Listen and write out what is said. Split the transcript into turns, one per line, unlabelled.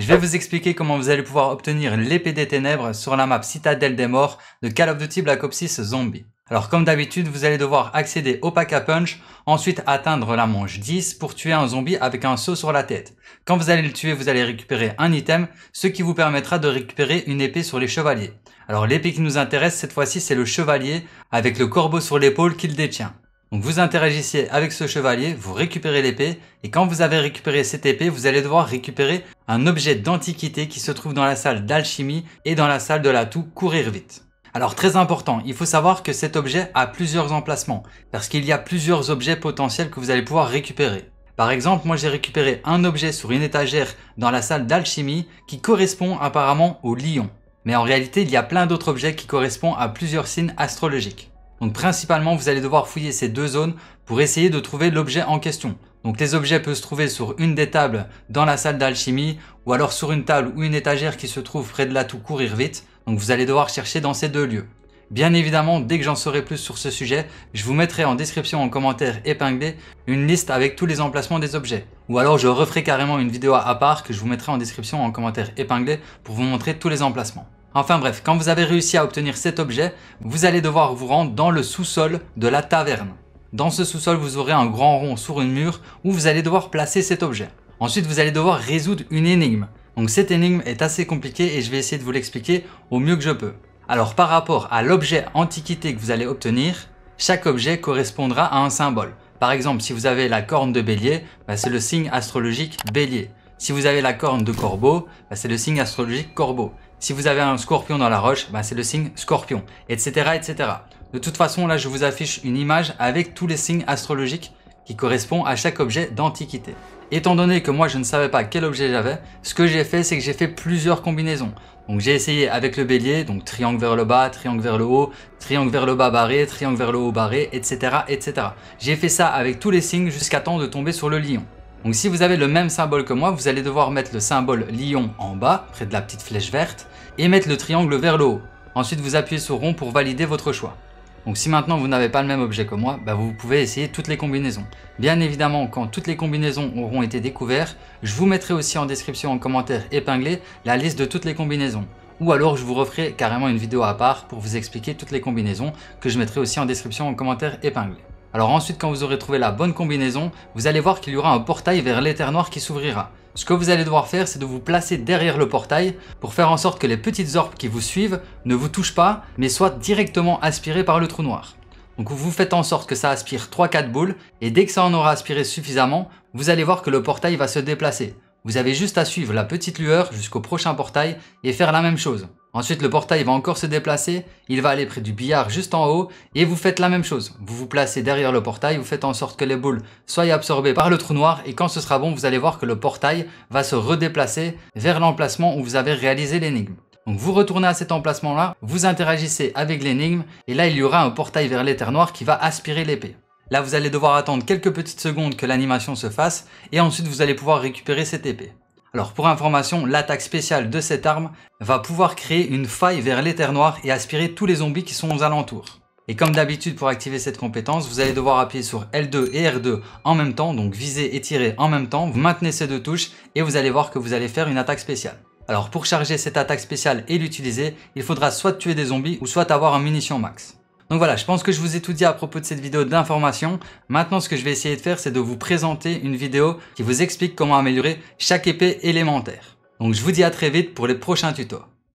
Je vais vous expliquer comment vous allez pouvoir obtenir l'épée des ténèbres sur la map Citadelle des Morts de Call of Duty Black Ops 6 Zombie. Alors comme d'habitude, vous allez devoir accéder au pack à punch, ensuite atteindre la manche 10 pour tuer un zombie avec un saut sur la tête. Quand vous allez le tuer, vous allez récupérer un item, ce qui vous permettra de récupérer une épée sur les chevaliers. Alors l'épée qui nous intéresse cette fois-ci, c'est le chevalier avec le corbeau sur l'épaule qu'il détient. Donc vous interagissiez avec ce chevalier, vous récupérez l'épée, et quand vous avez récupéré cette épée, vous allez devoir récupérer un objet d'antiquité qui se trouve dans la salle d'alchimie et dans la salle de la toux courir vite. Alors très important, il faut savoir que cet objet a plusieurs emplacements, parce qu'il y a plusieurs objets potentiels que vous allez pouvoir récupérer. Par exemple, moi j'ai récupéré un objet sur une étagère dans la salle d'alchimie qui correspond apparemment au lion. Mais en réalité, il y a plein d'autres objets qui correspondent à plusieurs signes astrologiques. Donc principalement, vous allez devoir fouiller ces deux zones pour essayer de trouver l'objet en question. Donc les objets peuvent se trouver sur une des tables dans la salle d'alchimie ou alors sur une table ou une étagère qui se trouve près de là tout courir vite. Donc vous allez devoir chercher dans ces deux lieux. Bien évidemment, dès que j'en saurai plus sur ce sujet, je vous mettrai en description en commentaire épinglé une liste avec tous les emplacements des objets. Ou alors je referai carrément une vidéo à part que je vous mettrai en description en commentaire épinglé pour vous montrer tous les emplacements. Enfin bref, quand vous avez réussi à obtenir cet objet, vous allez devoir vous rendre dans le sous-sol de la taverne. Dans ce sous-sol, vous aurez un grand rond sur une mur où vous allez devoir placer cet objet. Ensuite, vous allez devoir résoudre une énigme. Donc cette énigme est assez compliquée et je vais essayer de vous l'expliquer au mieux que je peux. Alors par rapport à l'objet antiquité que vous allez obtenir, chaque objet correspondra à un symbole. Par exemple, si vous avez la corne de bélier, bah, c'est le signe astrologique bélier. Si vous avez la corne de corbeau, bah, c'est le signe astrologique corbeau. Si vous avez un scorpion dans la roche, bah, c'est le signe scorpion, etc., etc. De toute façon, là, je vous affiche une image avec tous les signes astrologiques qui correspondent à chaque objet d'antiquité. Étant donné que moi, je ne savais pas quel objet j'avais, ce que j'ai fait, c'est que j'ai fait plusieurs combinaisons. Donc j'ai essayé avec le bélier, donc triangle vers le bas, triangle vers le haut, triangle vers le bas barré, triangle vers le haut barré, etc. etc. J'ai fait ça avec tous les signes jusqu'à temps de tomber sur le lion. Donc si vous avez le même symbole que moi, vous allez devoir mettre le symbole lion en bas, près de la petite flèche verte, et mettre le triangle vers le haut. Ensuite, vous appuyez sur rond pour valider votre choix. Donc si maintenant vous n'avez pas le même objet que moi, bah, vous pouvez essayer toutes les combinaisons. Bien évidemment, quand toutes les combinaisons auront été découvertes, je vous mettrai aussi en description, en commentaire épinglé, la liste de toutes les combinaisons. Ou alors je vous referai carrément une vidéo à part pour vous expliquer toutes les combinaisons que je mettrai aussi en description, en commentaire épinglé. Alors ensuite, quand vous aurez trouvé la bonne combinaison, vous allez voir qu'il y aura un portail vers l'éther noir qui s'ouvrira. Ce que vous allez devoir faire, c'est de vous placer derrière le portail pour faire en sorte que les petites orbes qui vous suivent ne vous touchent pas, mais soient directement aspirées par le trou noir. Donc vous faites en sorte que ça aspire 3-4 boules, et dès que ça en aura aspiré suffisamment, vous allez voir que le portail va se déplacer. Vous avez juste à suivre la petite lueur jusqu'au prochain portail et faire la même chose. Ensuite, le portail va encore se déplacer, il va aller près du billard juste en haut, et vous faites la même chose. Vous vous placez derrière le portail, vous faites en sorte que les boules soient absorbées par le trou noir, et quand ce sera bon, vous allez voir que le portail va se redéplacer vers l'emplacement où vous avez réalisé l'énigme. Donc vous retournez à cet emplacement-là, vous interagissez avec l'énigme, et là il y aura un portail vers l'éther noir qui va aspirer l'épée. Là vous allez devoir attendre quelques petites secondes que l'animation se fasse, et ensuite vous allez pouvoir récupérer cette épée. Alors pour information, l'attaque spéciale de cette arme va pouvoir créer une faille vers l'éther noir et aspirer tous les zombies qui sont aux alentours. Et comme d'habitude pour activer cette compétence, vous allez devoir appuyer sur L2 et R2 en même temps, donc viser et tirer en même temps, vous maintenez ces deux touches et vous allez voir que vous allez faire une attaque spéciale. Alors pour charger cette attaque spéciale et l'utiliser, il faudra soit tuer des zombies ou soit avoir un munition max. Donc voilà, je pense que je vous ai tout dit à propos de cette vidéo d'information. Maintenant, ce que je vais essayer de faire, c'est de vous présenter une vidéo qui vous explique comment améliorer chaque épée élémentaire. Donc je vous dis à très vite pour les prochains tutos.